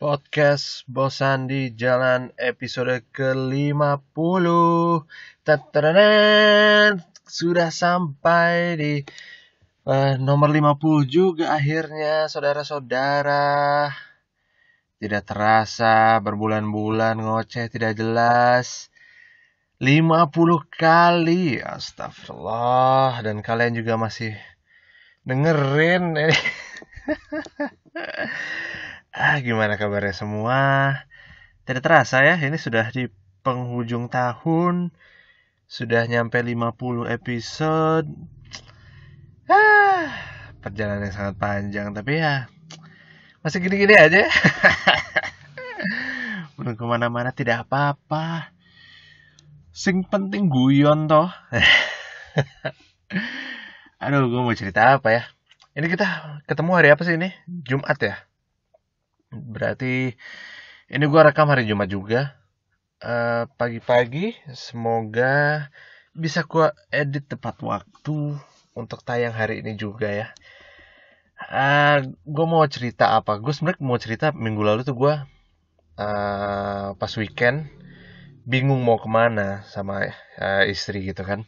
Podcast Bosan di Jalan episode ke-50 Sudah sampai di uh, nomor 50 juga akhirnya saudara-saudara Tidak terasa berbulan-bulan ngoceh tidak jelas 50 kali Astagfirullah Dan kalian juga masih dengerin Ah, gimana kabarnya semua? Tidak terasa ya, ini sudah di penghujung tahun. Sudah nyampe 50 episode. Ah, perjalanan yang sangat panjang, tapi ya masih gini-gini aja. Belum kemana-mana tidak apa-apa. Sing penting guyon toh. Aduh, gue mau cerita apa ya? Ini kita ketemu hari apa sih ini? Jumat ya? berarti ini gue rekam hari Jumat juga eh, pagi-pagi uh, semoga bisa gue edit tepat waktu untuk tayang hari ini juga ya uh, eh, gue mau cerita apa gue sebenarnya mau cerita minggu lalu tuh gue uh, pas weekend bingung mau kemana sama uh, istri gitu kan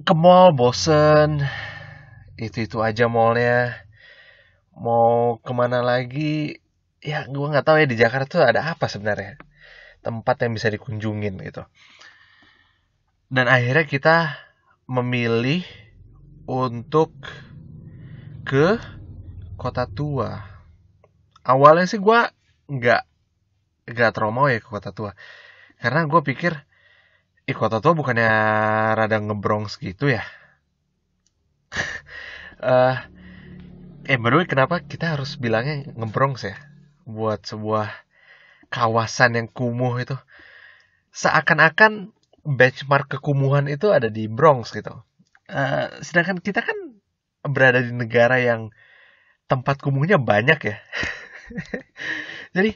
ke mall bosen itu itu aja mallnya mau kemana lagi ya gue nggak tahu ya di Jakarta tuh ada apa sebenarnya tempat yang bisa dikunjungin gitu dan akhirnya kita memilih untuk ke kota tua awalnya sih gue nggak nggak trauma ya ke kota tua karena gue pikir Ih, kota tua bukannya rada ngebrongs segitu ya uh, eh by kenapa kita harus bilangnya ngebrong ya buat sebuah kawasan yang kumuh itu seakan-akan benchmark kekumuhan itu ada di Bronx gitu uh, sedangkan kita kan berada di negara yang tempat kumuhnya banyak ya jadi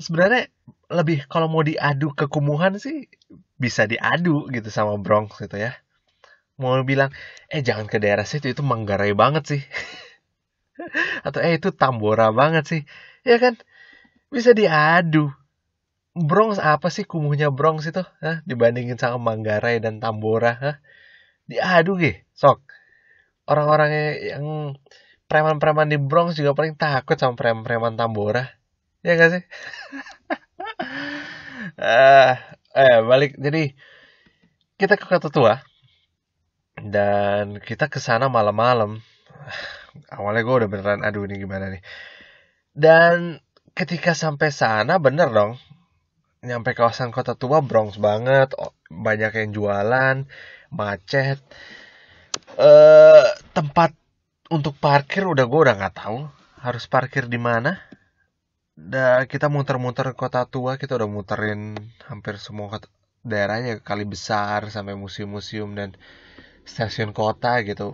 sebenarnya lebih kalau mau diadu kekumuhan sih bisa diadu gitu sama Bronx gitu ya mau bilang eh jangan ke daerah situ itu manggarai banget sih atau eh itu tambora banget sih ya kan bisa diadu Bronx apa sih kumuhnya Bronx itu Hah? dibandingin sama Manggarai dan Tambora Hah? diadu gih sok orang-orang yang preman-preman di Bronx juga paling takut sama preman-preman Tambora ya gak sih uh, eh balik jadi kita ke kota tua dan kita ke sana malam-malam awalnya gue udah beneran aduh ini gimana nih dan ketika sampai sana bener dong nyampe kawasan kota tua Bronx banget banyak yang jualan macet eh tempat untuk parkir udah gue udah nggak tahu harus parkir di mana da kita muter-muter kota tua kita udah muterin hampir semua kota, daerahnya kali besar sampai museum-museum dan stasiun kota gitu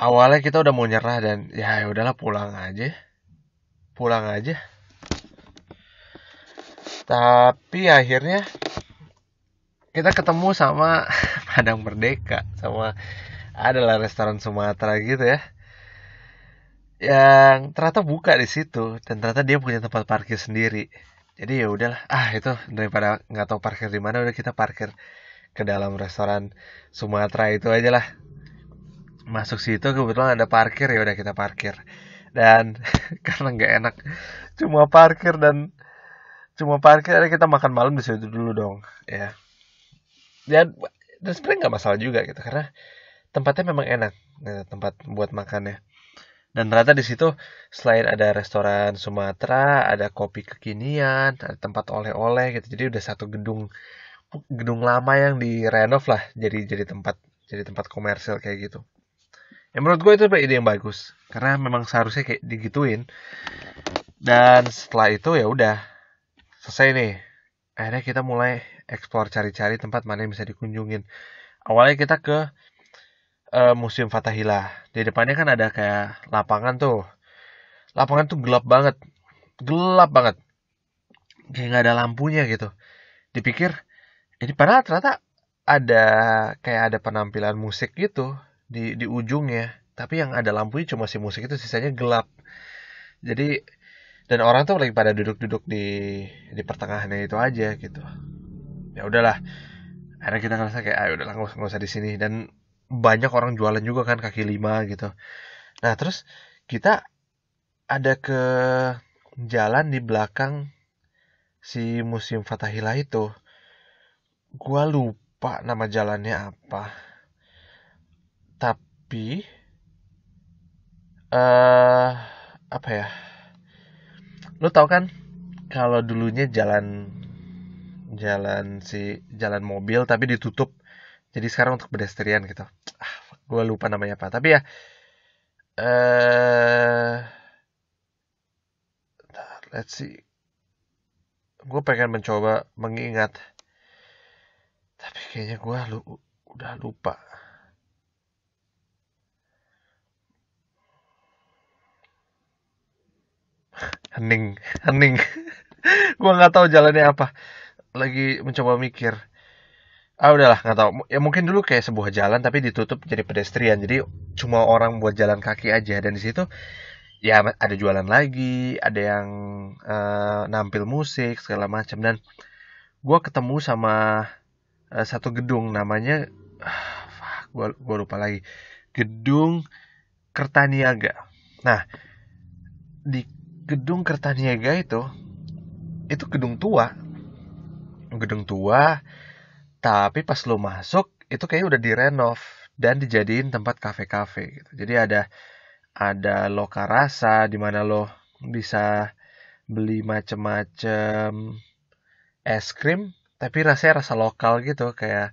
awalnya kita udah mau nyerah dan ya udahlah pulang aja pulang aja tapi akhirnya kita ketemu sama Padang Merdeka sama adalah restoran Sumatera gitu ya yang ternyata buka di situ dan ternyata dia punya tempat parkir sendiri jadi ya udahlah ah itu daripada nggak tahu parkir di mana udah kita parkir ke dalam restoran Sumatera itu aja lah masuk situ kebetulan ada parkir ya udah kita parkir dan karena nggak enak cuma parkir dan cuma parkir ada kita makan malam di situ dulu dong ya dan dan sebenarnya nggak masalah juga gitu karena tempatnya memang enak gitu, tempat buat makannya dan ternyata di situ selain ada restoran Sumatera, ada kopi kekinian, ada tempat oleh-oleh gitu. Jadi udah satu gedung gedung lama yang direnov lah jadi jadi tempat jadi tempat komersil kayak gitu ya menurut gue itu ide yang bagus karena memang seharusnya kayak digituin dan setelah itu ya udah selesai nih akhirnya kita mulai eksplor cari-cari tempat mana yang bisa dikunjungin awalnya kita ke uh, museum Fatahila di depannya kan ada kayak lapangan tuh lapangan tuh gelap banget gelap banget kayak nggak ada lampunya gitu dipikir eh, ini padahal ternyata ada kayak ada penampilan musik gitu di di ujungnya tapi yang ada lampunya cuma si musik itu sisanya gelap jadi dan orang tuh lagi pada duduk-duduk di di pertengahannya itu aja gitu ya udahlah akhirnya kita ngerasa kayak ayo ah, ya udahlah nggak usah di sini dan banyak orang jualan juga kan kaki lima gitu nah terus kita ada ke jalan di belakang si musim Fatahila itu gua lupa nama jalannya apa tapi uh, apa ya lu tau kan kalau dulunya jalan jalan si jalan mobil tapi ditutup jadi sekarang untuk pedestrian gitu ah, gue lupa namanya apa tapi ya eh uh, let's see gue pengen mencoba mengingat tapi kayaknya gue lu udah lupa hening hening gue nggak tahu jalannya apa lagi mencoba mikir ah udahlah nggak tahu ya mungkin dulu kayak sebuah jalan tapi ditutup jadi pedestrian jadi cuma orang buat jalan kaki aja dan di situ ya ada jualan lagi ada yang uh, nampil musik segala macam dan gue ketemu sama uh, satu gedung namanya ah, uh, gue gue lupa lagi gedung Kertaniaga nah di gedung Kertaniaga itu itu gedung tua gedung tua tapi pas lo masuk itu kayaknya udah direnov dan dijadiin tempat kafe-kafe gitu jadi ada ada loka rasa di mana lo bisa beli macem-macem es krim tapi rasanya rasa lokal gitu kayak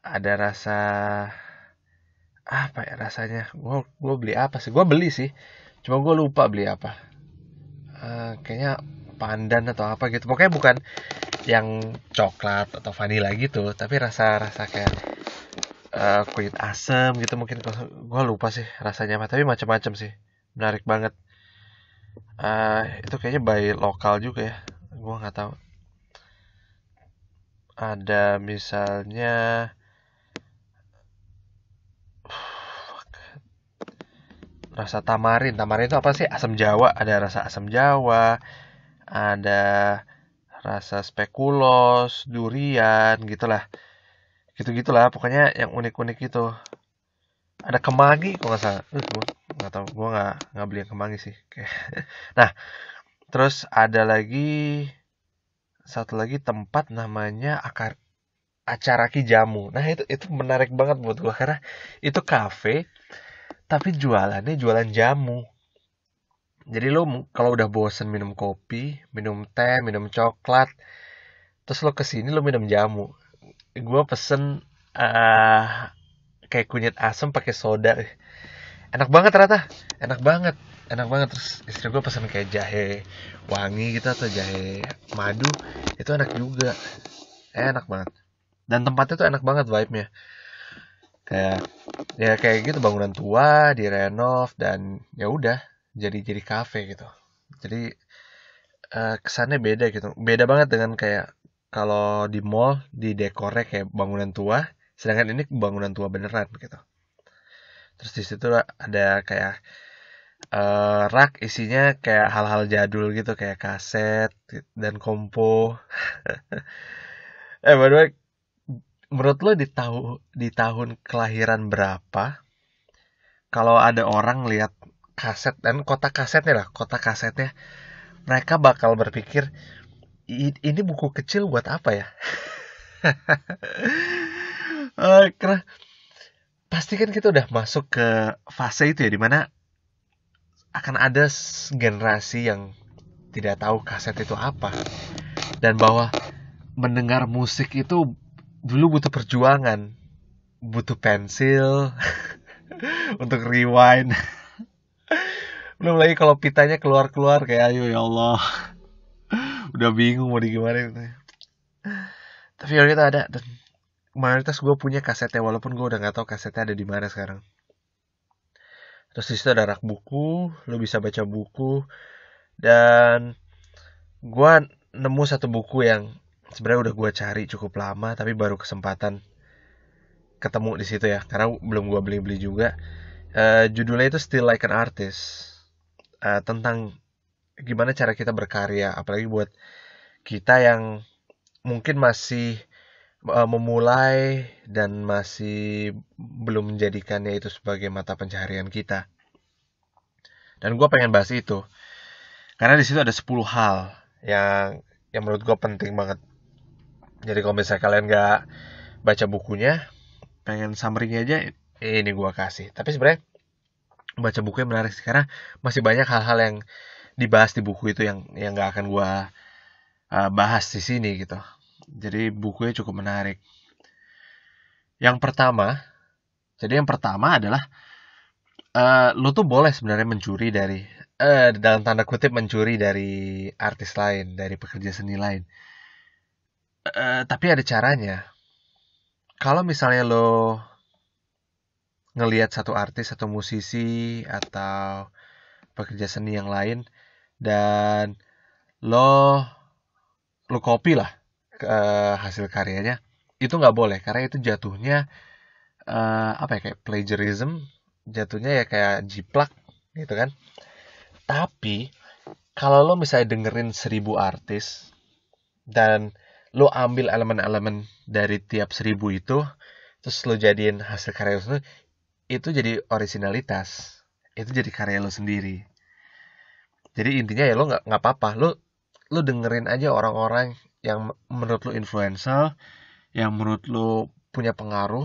ada rasa apa ya rasanya gue gue beli apa sih gue beli sih cuma gue lupa beli apa Eh, kayaknya pandan atau apa gitu pokoknya bukan yang coklat atau vanilla gitu tapi rasa rasa kayak uh, eh, kulit asem gitu mungkin gue lupa sih rasanya apa tapi macam-macam sih menarik banget uh, itu kayaknya by lokal juga ya gue nggak tahu ada misalnya rasa tamarin tamarin itu apa sih asam jawa ada rasa asam jawa ada rasa spekulos durian gitulah gitu gitulah pokoknya yang unik unik itu ada kemangi kok nggak salah uh, gua nggak tahu gua nggak nggak beli yang kemangi sih nah terus ada lagi satu lagi tempat namanya akar acaraki jamu nah itu itu menarik banget buat gua karena itu kafe tapi jualannya jualan jamu jadi lo kalau udah bosen minum kopi minum teh minum coklat terus lo kesini lo minum jamu gue pesen uh, kayak kunyit asam pakai soda enak banget ternyata enak banget enak banget terus istri gue pesen kayak jahe wangi gitu atau jahe madu itu enak juga enak banget dan tempatnya tuh enak banget vibe nya kayak ya kayak gitu bangunan tua direnov dan ya udah jadi jadi kafe gitu jadi eh, kesannya beda gitu beda banget dengan kayak kalau di mall di dekornya kayak bangunan tua sedangkan ini bangunan tua beneran gitu terus di situ ada kayak uh, rak isinya kayak hal-hal jadul gitu kayak kaset dan kompo eh by the way menurut lo di tahu di tahun kelahiran berapa kalau ada orang lihat kaset dan kotak kasetnya lah kotak kasetnya mereka bakal berpikir ini buku kecil buat apa ya uh, karena pasti kan kita udah masuk ke fase itu ya dimana akan ada generasi yang tidak tahu kaset itu apa dan bahwa mendengar musik itu dulu butuh perjuangan butuh pensil untuk rewind belum lagi kalau pitanya keluar keluar kayak ayo ya Allah udah bingung mau di gitu tapi kita ada dan mayoritas gue punya kasetnya walaupun gue udah nggak tahu kasetnya ada di mana sekarang terus di situ ada rak buku lo bisa baca buku dan gue nemu satu buku yang sebenarnya udah gue cari cukup lama tapi baru kesempatan ketemu di situ ya karena belum gue beli beli juga uh, judulnya itu Still Like an Artist uh, tentang gimana cara kita berkarya apalagi buat kita yang mungkin masih uh, memulai dan masih belum menjadikannya itu sebagai mata pencaharian kita dan gue pengen bahas itu karena di situ ada 10 hal yang yang menurut gue penting banget jadi kalau misalnya kalian gak baca bukunya pengen summary aja ini gue kasih tapi sebenarnya baca bukunya menarik sih karena masih banyak hal-hal yang dibahas di buku itu yang yang nggak akan gue uh, bahas di sini gitu jadi bukunya cukup menarik yang pertama jadi yang pertama adalah uh, eh, lo tuh boleh sebenarnya mencuri dari uh, dalam tanda kutip mencuri dari artis lain dari pekerja seni lain Eh, tapi ada caranya kalau misalnya lo ngelihat satu artis satu musisi atau pekerja seni yang lain dan lo lo copy lah uh, hasil karyanya itu nggak boleh karena itu jatuhnya uh, apa ya kayak plagiarism jatuhnya ya kayak jiplak gitu kan tapi kalau lo misalnya dengerin seribu artis dan lo ambil elemen-elemen dari tiap seribu itu terus lo jadiin hasil karya lo itu jadi originalitas itu jadi karya lo sendiri jadi intinya ya lo nggak nggak apa-apa lo lo dengerin aja orang-orang yang menurut lo influencer yang menurut lo punya pengaruh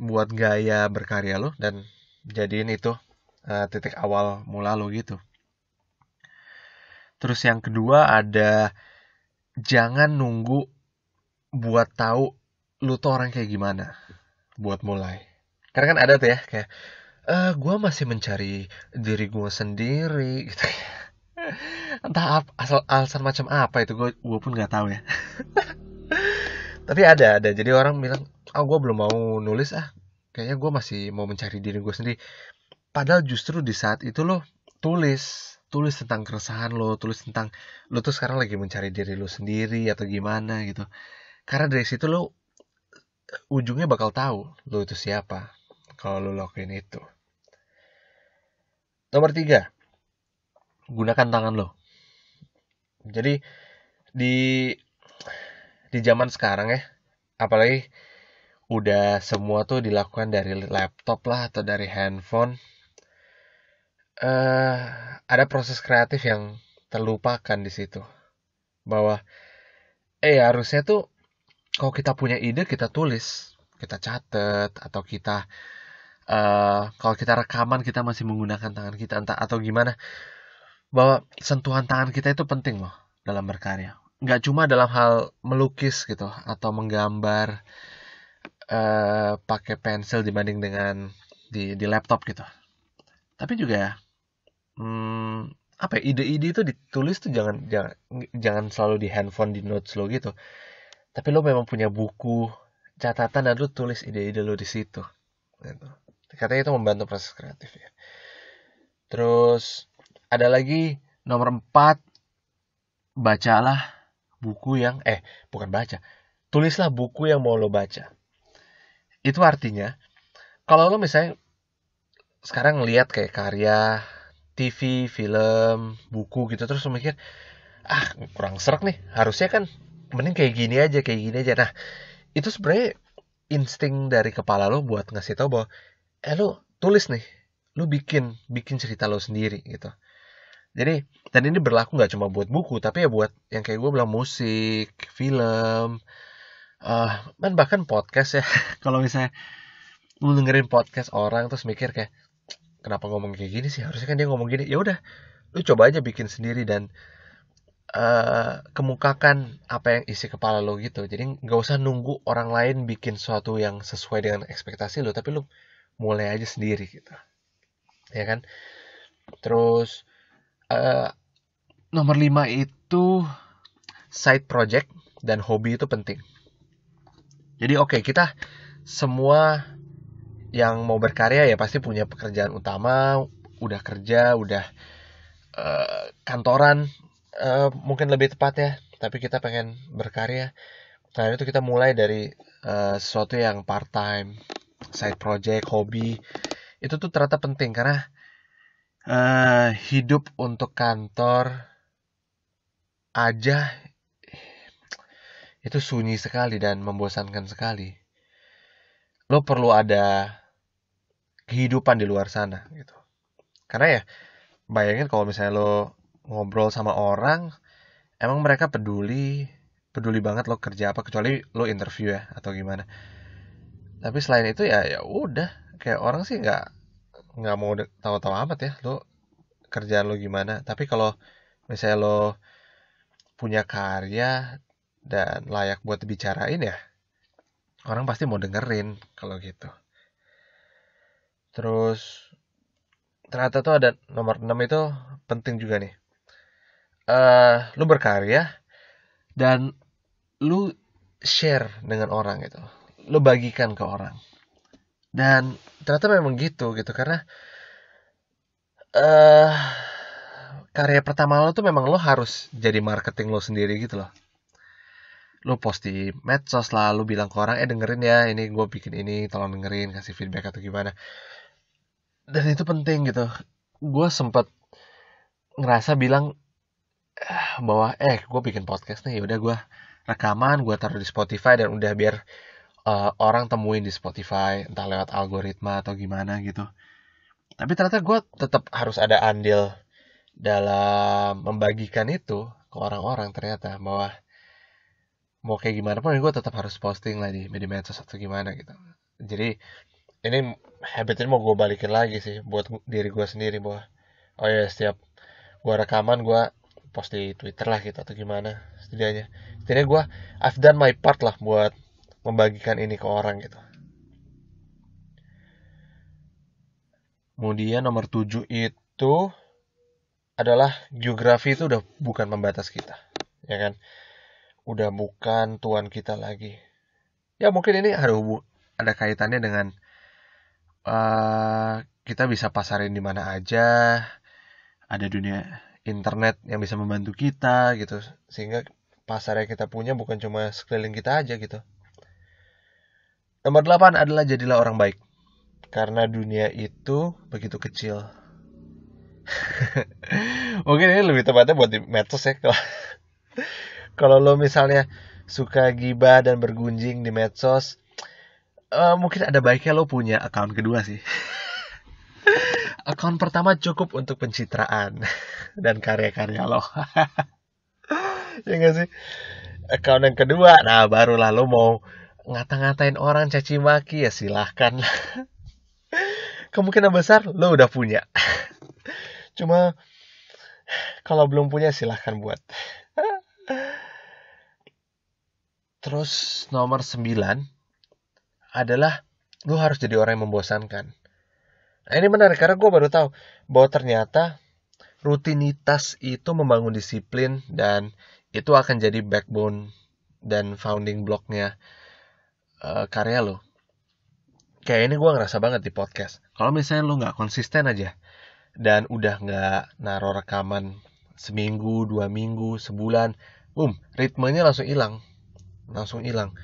buat gaya berkarya lo dan jadiin itu uh, titik awal mula lo gitu terus yang kedua ada jangan nunggu buat tahu lu tuh orang kayak gimana buat mulai karena kan ada tuh ya kayak e, eh, gue masih mencari diri gue sendiri gitu entah asal alasan macam apa itu gue gue pun nggak tahu ya tapi ada ada jadi orang bilang ah oh, gue belum mau nulis ah kayaknya gue masih mau mencari diri gue sendiri padahal justru di saat itu lo tulis tulis tentang keresahan lo tulis tentang lo tuh sekarang lagi mencari diri lo sendiri atau gimana gitu karena dari situ lo ujungnya bakal tahu lo itu siapa kalau lo lakuin itu nomor tiga gunakan tangan lo jadi di di zaman sekarang ya apalagi udah semua tuh dilakukan dari laptop lah atau dari handphone uh, ada proses kreatif yang terlupakan di situ bahwa eh harusnya tuh kalau kita punya ide kita tulis kita catat atau kita uh, kalau kita rekaman kita masih menggunakan tangan kita entah atau gimana bahwa sentuhan tangan kita itu penting loh dalam berkarya nggak cuma dalam hal melukis gitu atau menggambar uh, pakai pensil dibanding dengan di di laptop gitu tapi juga hmm, apa ya, ide-ide itu ditulis tuh jangan jangan jangan selalu di handphone di notes lo gitu tapi lo memang punya buku catatan dan lo tulis ide-ide lo di situ gitu. katanya itu membantu proses kreatif ya terus ada lagi nomor 4 bacalah buku yang eh bukan baca tulislah buku yang mau lo baca itu artinya kalau lo misalnya sekarang lihat kayak karya TV, film, buku gitu terus mikir ah kurang serak nih harusnya kan mending kayak gini aja kayak gini aja nah itu sebenarnya insting dari kepala lo buat ngasih tau bahwa eh lo tulis nih lo bikin bikin cerita lo sendiri gitu jadi dan ini berlaku nggak cuma buat buku tapi ya buat yang kayak gue bilang musik film uh, dan bahkan podcast ya kalau misalnya lu dengerin podcast orang terus mikir kayak kenapa ngomong kayak gini sih harusnya kan dia ngomong gini ya udah lu coba aja bikin sendiri dan uh, kemukakan apa yang isi kepala lo gitu jadi nggak usah nunggu orang lain bikin sesuatu yang sesuai dengan ekspektasi lo tapi lo mulai aja sendiri gitu ya kan terus uh, nomor lima itu side project dan hobi itu penting jadi oke okay, kita semua yang mau berkarya ya pasti punya pekerjaan utama udah kerja udah uh, kantoran Eh, mungkin lebih tepat ya tapi kita pengen berkarya nah itu kita mulai dari uh, sesuatu yang part time side project hobi itu tuh ternyata penting karena uh, hidup untuk kantor aja itu sunyi sekali dan membosankan sekali lo perlu ada kehidupan di luar sana gitu karena ya bayangin kalau misalnya lo ngobrol sama orang emang mereka peduli peduli banget lo kerja apa kecuali lo interview ya atau gimana tapi selain itu ya ya udah kayak orang sih nggak nggak mau tahu-tahu amat ya lo kerjaan lo gimana tapi kalau misalnya lo punya karya dan layak buat dibicarain ya orang pasti mau dengerin kalau gitu terus ternyata tuh ada nomor 6 itu penting juga nih uh, lu berkarya dan lu share dengan orang gitu lu bagikan ke orang dan ternyata memang gitu gitu karena uh, karya pertama lo tuh memang lo harus jadi marketing lo sendiri gitu loh lo post di medsos lah lo bilang ke orang eh dengerin ya ini gue bikin ini tolong dengerin kasih feedback atau gimana dan itu penting gitu gue sempet ngerasa bilang bahwa eh gue bikin podcast nih udah gue rekaman gue taruh di Spotify dan udah biar uh, orang temuin di Spotify entah lewat algoritma atau gimana gitu tapi ternyata gue tetap harus ada andil dalam membagikan itu ke orang-orang ternyata bahwa mau kayak gimana pun gue tetap harus posting lagi di media medsos atau gimana gitu jadi ini habit ini mau gue balikin lagi sih buat diri gue sendiri bahwa oh ya setiap gue rekaman gue post di Twitter lah gitu atau gimana setidaknya setidaknya gue I've done my part lah buat membagikan ini ke orang gitu kemudian nomor 7 itu adalah geografi itu udah bukan pembatas kita ya kan udah bukan tuan kita lagi ya mungkin ini ada ada kaitannya dengan uh, kita bisa pasarin di mana aja ada dunia internet yang bisa membantu kita gitu sehingga pasar yang kita punya bukan cuma sekeliling kita aja gitu nomor delapan adalah jadilah orang baik karena dunia itu begitu kecil mungkin ini lebih tepatnya buat di medsos ya kalau kalau lo misalnya suka gibah dan bergunjing di medsos uh, mungkin ada baiknya lo punya account kedua sih Akun pertama cukup untuk pencitraan dan karya-karya lo. ya gak sih? Akun yang kedua, nah barulah lo mau ngata-ngatain orang caci maki ya silahkan. Kemungkinan besar lo udah punya. Cuma kalau belum punya silahkan buat. Terus nomor 9 adalah lo harus jadi orang yang membosankan. Nah, ini menarik karena gue baru tahu bahwa ternyata rutinitas itu membangun disiplin dan itu akan jadi backbone dan founding blocknya uh, karya lo. Kayak ini gue ngerasa banget di podcast. Kalau misalnya lo nggak konsisten aja dan udah nggak naruh rekaman seminggu, dua minggu, sebulan, um, ritmenya langsung hilang, langsung hilang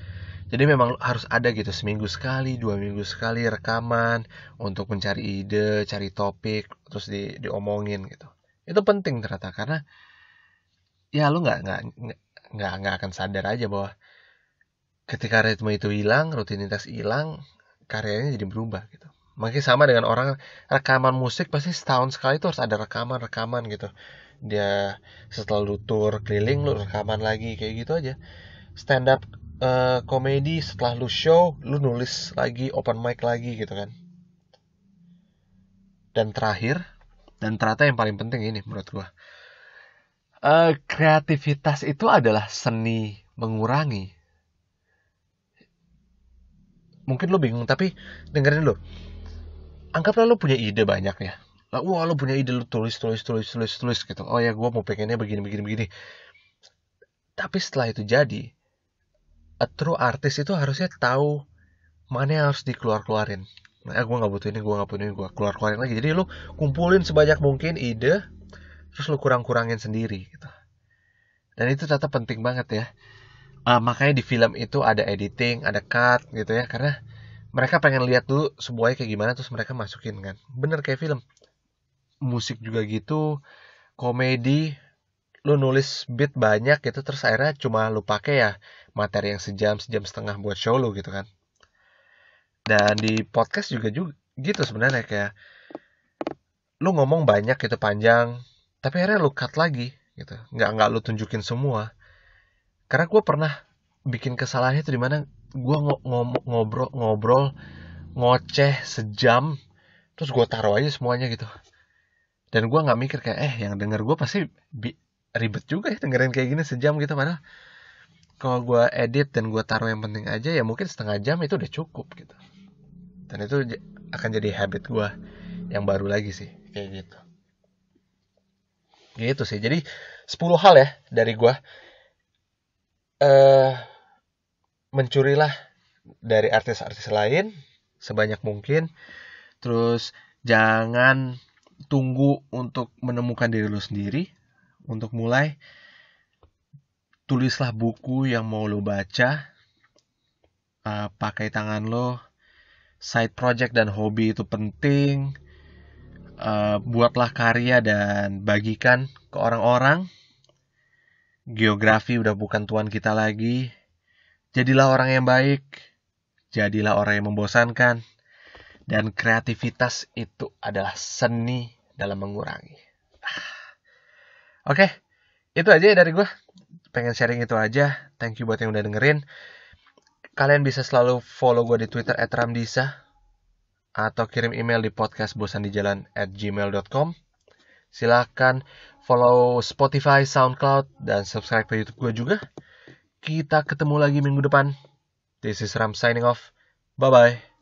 jadi memang harus ada gitu seminggu sekali dua minggu sekali rekaman untuk mencari ide cari topik terus di, diomongin gitu itu penting ternyata karena ya lu nggak nggak nggak nggak akan sadar aja bahwa ketika ritme itu hilang rutinitas hilang karyanya jadi berubah gitu makanya sama dengan orang rekaman musik pasti setahun sekali itu harus ada rekaman rekaman gitu dia setelah lu tour keliling lu rekaman lagi kayak gitu aja stand up Eh, komedi setelah lu show lu nulis lagi open mic lagi gitu kan dan terakhir dan ternyata yang paling penting ini menurut gua uh, kreativitas itu adalah seni mengurangi mungkin lu bingung tapi dengerin lu anggaplah lu punya ide banyak ya lah wah lu punya ide lu tulis tulis tulis tulis tulis gitu oh ya gue mau pengennya begini begini begini tapi setelah itu jadi a true artist itu harusnya tahu mana yang harus dikeluar-keluarin nah gue nggak butuh ini gue nggak butuh ini gue keluar-keluarin lagi jadi lu kumpulin sebanyak mungkin ide terus lu kurang-kurangin sendiri gitu dan itu tetap penting banget ya uh, makanya di film itu ada editing ada cut gitu ya karena mereka pengen lihat dulu semuanya kayak gimana terus mereka masukin kan bener kayak film musik juga gitu komedi lu nulis beat banyak gitu terus akhirnya cuma lu pake ya materi yang sejam sejam setengah buat show lo gitu kan dan di podcast juga juga gitu sebenarnya kayak lu ngomong banyak gitu panjang tapi akhirnya lu cut lagi gitu nggak nggak lu tunjukin semua karena gue pernah bikin kesalahan itu dimana gue ng ngobrol ngobrol ngoceh sejam terus gue taruh aja semuanya gitu dan gue nggak mikir kayak eh yang denger gue pasti ribet juga ya dengerin kayak gini sejam gitu padahal kalau gue edit dan gue taruh yang penting aja ya mungkin setengah jam itu udah cukup gitu dan itu akan jadi habit gue yang baru lagi sih kayak gitu gitu sih jadi 10 hal ya dari gue uh, mencurilah dari artis-artis lain sebanyak mungkin terus jangan tunggu untuk menemukan diri lu sendiri untuk mulai tulislah buku yang mau lo baca, uh, pakai tangan lo, side project dan hobi itu penting, uh, buatlah karya dan bagikan ke orang-orang. Geografi udah bukan tuan kita lagi. Jadilah orang yang baik, jadilah orang yang membosankan, dan kreativitas itu adalah seni dalam mengurangi. Ah. Oke. Okay itu aja ya dari gue pengen sharing itu aja thank you buat yang udah dengerin kalian bisa selalu follow gue di twitter at @ramdisa atau kirim email di podcast bosan di jalan at gmail.com silahkan follow Spotify, SoundCloud, dan subscribe ke YouTube gue juga. Kita ketemu lagi minggu depan. This is Ram signing off. Bye-bye.